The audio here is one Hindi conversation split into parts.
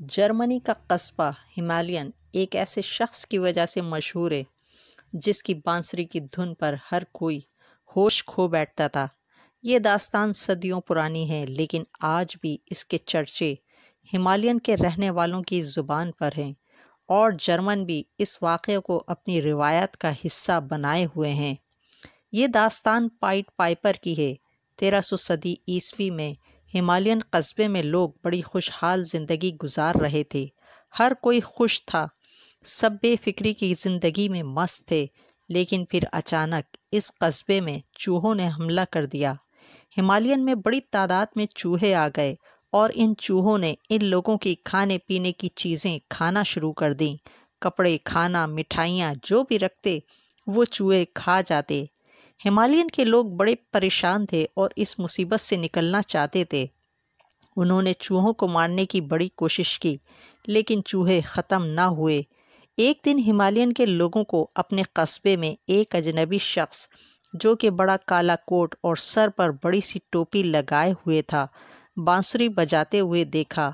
जर्मनी का कस्बा हिमालयन एक ऐसे शख्स की वजह से मशहूर है जिसकी बांसुरी की धुन पर हर कोई होश खो बैठता था ये दास्तान सदियों पुरानी है लेकिन आज भी इसके चर्चे हिमालयन के रहने वालों की ज़ुबान पर हैं और जर्मन भी इस वाक़े को अपनी रिवायत का हिस्सा बनाए हुए हैं ये दास्तान पाइट पाइपर की है तेरह सौ सदी ईस्वी में हिमालयन कस्बे में लोग बड़ी खुशहाल ज़िंदगी गुजार रहे थे हर कोई खुश था सब बेफिक्री की ज़िंदगी में मस्त थे लेकिन फिर अचानक इस कस्बे में चूहों ने हमला कर दिया हिमालयन में बड़ी तादाद में चूहे आ गए और इन चूहों ने इन लोगों की खाने पीने की चीज़ें खाना शुरू कर दी कपड़े खाना मिठाइयाँ जो भी रखते वो चूहे खा जाते हिमालयन के लोग बड़े परेशान थे और इस मुसीबत से निकलना चाहते थे उन्होंने चूहों को मारने की बड़ी कोशिश की लेकिन चूहे ख़त्म ना हुए एक दिन हिमालयन के लोगों को अपने कस्बे में एक अजनबी शख्स जो कि बड़ा काला कोट और सर पर बड़ी सी टोपी लगाए हुए था बांसुरी बजाते हुए देखा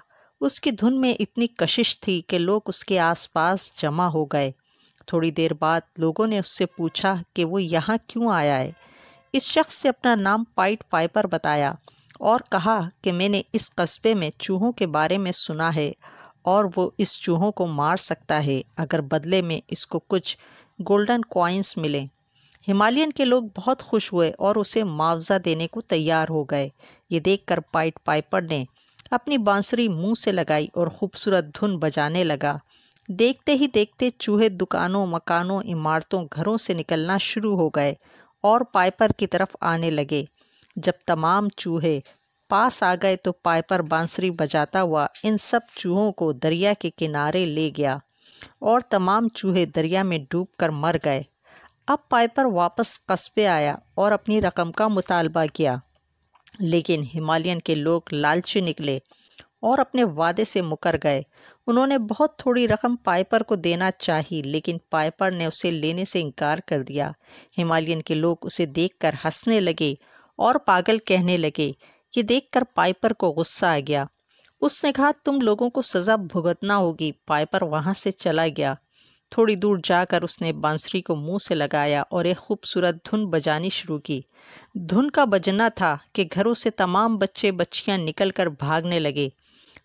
उसकी धुन में इतनी कशिश थी कि लोग उसके आसपास जमा हो गए थोड़ी देर बाद लोगों ने उससे पूछा कि वो यहाँ क्यों आया है इस शख्स से अपना नाम पाइट पाइपर बताया और कहा कि मैंने इस कस्बे में चूहों के बारे में सुना है और वो इस चूहों को मार सकता है अगर बदले में इसको कुछ गोल्डन कॉइन्स मिलें हिमालयन के लोग बहुत खुश हुए और उसे मुआवजा देने को तैयार हो गए ये देखकर पाइट पाइपर ने अपनी बांसुरी मुंह से लगाई और खूबसूरत धुन बजाने लगा देखते ही देखते चूहे दुकानों मकानों इमारतों घरों से निकलना शुरू हो गए और पाइपर की तरफ आने लगे जब तमाम चूहे पास आ गए तो पाइपर बांसुरी बजाता हुआ इन सब चूहों को दरिया के किनारे ले गया और तमाम चूहे दरिया में डूब कर मर गए अब पाइपर वापस कस्बे आया और अपनी रकम का मुतालबा किया लेकिन हिमालयन के लोग लालची निकले और अपने वादे से मुकर गए उन्होंने बहुत थोड़ी रकम पाइपर को देना चाही लेकिन पाइपर ने उसे लेने से इनकार कर दिया हिमालयन के लोग उसे देखकर हंसने लगे और पागल कहने लगे ये देखकर पाइपर को गुस्सा आ गया उसने कहा तुम लोगों को सज़ा भुगतना होगी पाइपर वहाँ से चला गया थोड़ी दूर जाकर उसने बांसुरी को मुंह से लगाया और एक खूबसूरत धुन बजानी शुरू की धुन का बजना था कि घरों से तमाम बच्चे बच्चियां निकल कर भागने लगे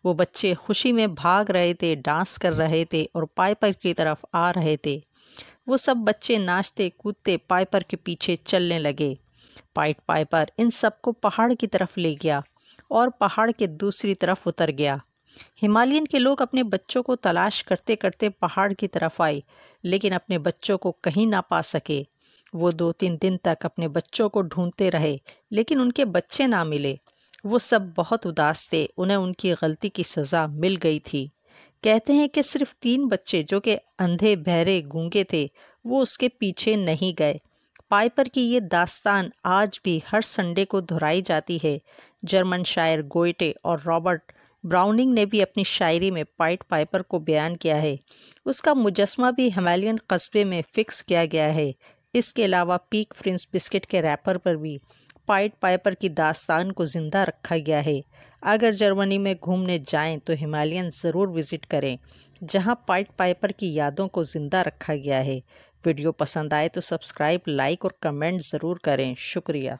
वो बच्चे खुशी में भाग रहे थे डांस कर रहे थे और पाइपर की तरफ आ रहे थे वो सब बच्चे नाचते कूदते पाइपर के पीछे चलने लगे पाइट पाइपर इन सबको पहाड़ की तरफ ले गया और पहाड़ के दूसरी तरफ उतर गया हिमालयन के लोग अपने बच्चों को तलाश करते करते पहाड़ की तरफ आए लेकिन अपने बच्चों को कहीं ना पा सके वो दो तीन दिन तक अपने बच्चों को ढूंढते रहे लेकिन उनके बच्चे ना मिले वो सब बहुत उदास थे उन्हें उनकी गलती की सज़ा मिल गई थी कहते हैं कि सिर्फ तीन बच्चे जो कि अंधे बहरे गूंगे थे वो उसके पीछे नहीं गए पाइपर की ये दास्तान आज भी हर संडे को दोहराई जाती है जर्मन शायर गोइटे और रॉबर्ट ब्राउनिंग ने भी अपनी शायरी में पाइट पाइपर को बयान किया है उसका मुजस्मा भी हिमालयन कस्बे में फ़िक्स किया गया है इसके अलावा पीक फ्रिंस बिस्किट के रैपर पर भी पाइट पाइपर की दास्तान को ज़िंदा रखा गया है अगर जर्मनी में घूमने जाएं तो हिमालयन ज़रूर विज़िट करें जहां पाइट पाइपर की यादों को ज़िंदा रखा गया है वीडियो पसंद आए तो सब्सक्राइब लाइक और कमेंट ज़रूर करें शुक्रिया